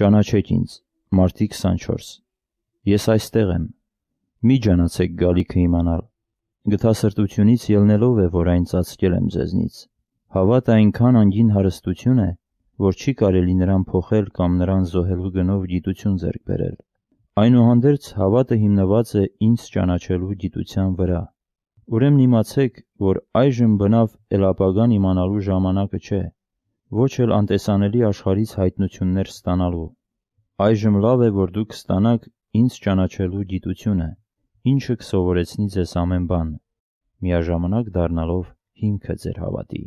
Ճանաչեք ինձ, մարտի 24։ Ես այստեղ եմ։ Մի ճանացեք գալիքը իմանալ։ Գտասրտությունից ելնելով է, որ այն ծածկել եմ ձեզնից։ Հավատը այնքան անգին հարստություն է, որ չի կարելի նրան փոխել կամ նրան զոհելու գնով գիտություն ձեռք բերել։ Այնուհանդերձ հավատը հիմնված է ինձ ճանաչելու գիտության վրա։ Ուրեմն իմացեք, որ այժմ բնավ ելապագան իմանալու ժամանակը չէ, ոչ էլ անտեսանելի աշխարհից հայտնություններ ստանալու։ Այժմ լավ է, որ դուք ստանաք ինձ ճանաչելու գիտությունը, ինչը կսովորեցնի ձեզ ամեն բան, միաժամանակ դառնալով հիմքը ձեր հավատի։